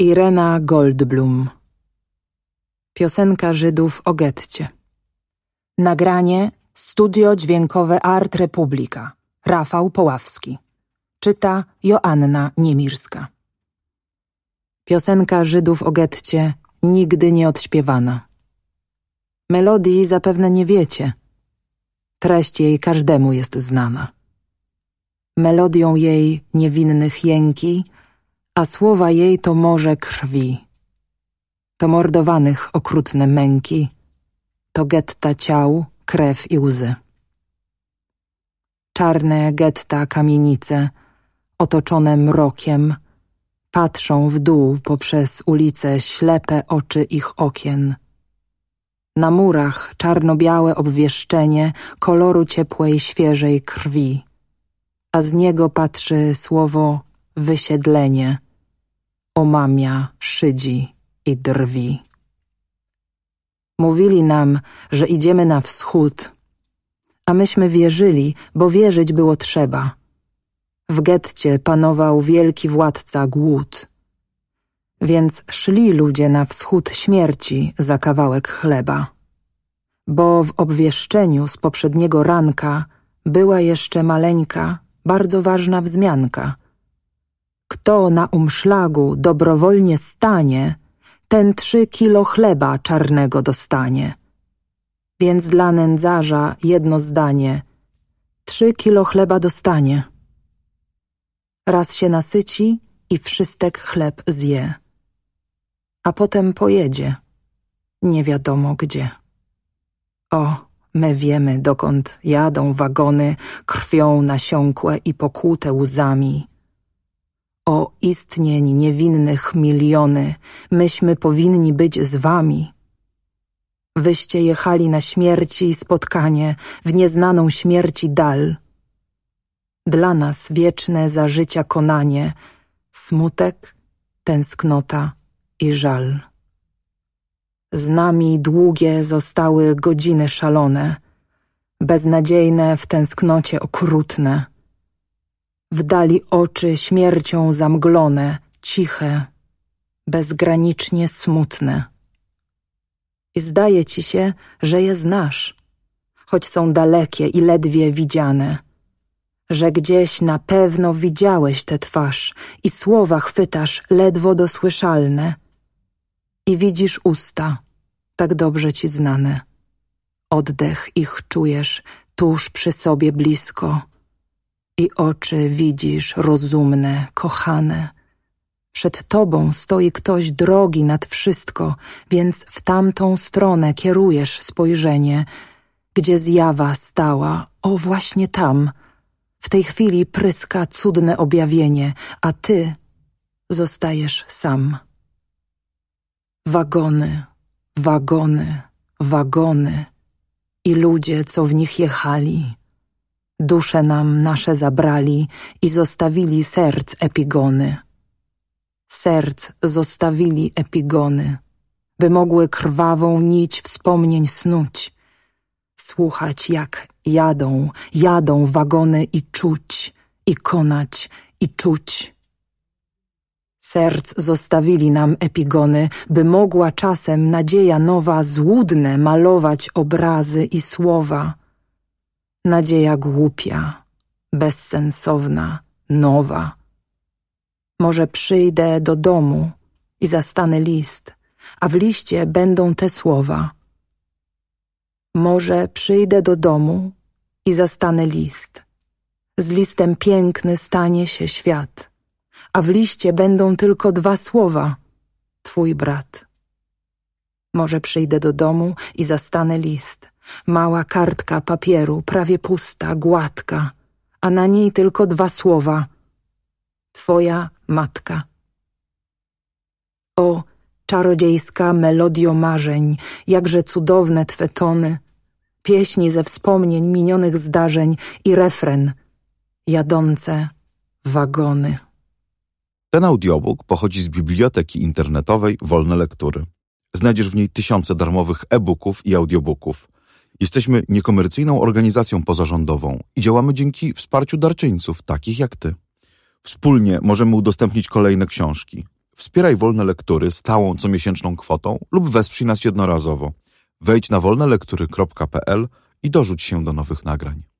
Irena Goldblum Piosenka Żydów o getcie Nagranie Studio Dźwiękowe Art Republika Rafał Poławski Czyta Joanna Niemirska Piosenka Żydów o getcie nigdy nie odśpiewana Melodii zapewne nie wiecie Treść jej każdemu jest znana Melodią jej niewinnych jęki a słowa jej to morze krwi. To mordowanych okrutne męki, to getta ciał, krew i łzy. Czarne getta kamienice, otoczone mrokiem, patrzą w dół poprzez ulice ślepe oczy ich okien. Na murach czarno-białe obwieszczenie koloru ciepłej, świeżej krwi, a z niego patrzy słowo wysiedlenie, omamia, szydzi i drwi. Mówili nam, że idziemy na wschód, a myśmy wierzyli, bo wierzyć było trzeba. W getcie panował wielki władca głód. Więc szli ludzie na wschód śmierci za kawałek chleba. Bo w obwieszczeniu z poprzedniego ranka była jeszcze maleńka, bardzo ważna wzmianka – kto na umszlagu dobrowolnie stanie, ten trzy kilo chleba czarnego dostanie. Więc dla nędzarza jedno zdanie. Trzy kilo chleba dostanie. Raz się nasyci i wszystek chleb zje. A potem pojedzie. Nie wiadomo gdzie. O, my wiemy, dokąd jadą wagony, krwią nasiąkłe i pokłute łzami o istnień niewinnych miliony, myśmy powinni być z wami. Wyście jechali na śmierci i spotkanie, w nieznaną śmierci dal. Dla nas wieczne za życia konanie, smutek, tęsknota i żal. Z nami długie zostały godziny szalone, beznadziejne w tęsknocie okrutne w dali oczy śmiercią zamglone, ciche, bezgranicznie smutne. I zdaje ci się, że je znasz, choć są dalekie i ledwie widziane. Że gdzieś na pewno widziałeś tę twarz i słowa chwytasz ledwo dosłyszalne. I widzisz usta, tak dobrze ci znane. Oddech ich czujesz tuż przy sobie blisko i oczy widzisz rozumne, kochane. Przed tobą stoi ktoś drogi nad wszystko, więc w tamtą stronę kierujesz spojrzenie, gdzie zjawa stała, o właśnie tam. W tej chwili pryska cudne objawienie, a ty zostajesz sam. Wagony, wagony, wagony i ludzie, co w nich jechali Dusze nam nasze zabrali i zostawili serc epigony. Serc zostawili epigony, by mogły krwawą nić wspomnień snuć, słuchać jak jadą, jadą wagony i czuć, i konać, i czuć. Serc zostawili nam epigony, by mogła czasem nadzieja nowa złudne malować obrazy i słowa Nadzieja głupia, bezsensowna, nowa. Może przyjdę do domu i zastanę list, a w liście będą te słowa. Może przyjdę do domu i zastanę list. Z listem piękny stanie się świat, a w liście będą tylko dwa słowa: Twój brat. Może przyjdę do domu i zastanę list Mała kartka papieru, prawie pusta, gładka, a na niej tylko dwa słowa. Twoja matka. O, czarodziejska melodio marzeń, jakże cudowne twe tony, pieśni ze wspomnień minionych zdarzeń i refren, jadące wagony. Ten audiobook pochodzi z biblioteki internetowej Wolne Lektury. Znajdziesz w niej tysiące darmowych e-booków i audiobooków. Jesteśmy niekomercyjną organizacją pozarządową i działamy dzięki wsparciu darczyńców, takich jak ty. Wspólnie możemy udostępnić kolejne książki. Wspieraj wolne lektury stałą comiesięczną kwotą lub wesprzyj nas jednorazowo. Wejdź na wolnelektury.pl i dorzuć się do nowych nagrań.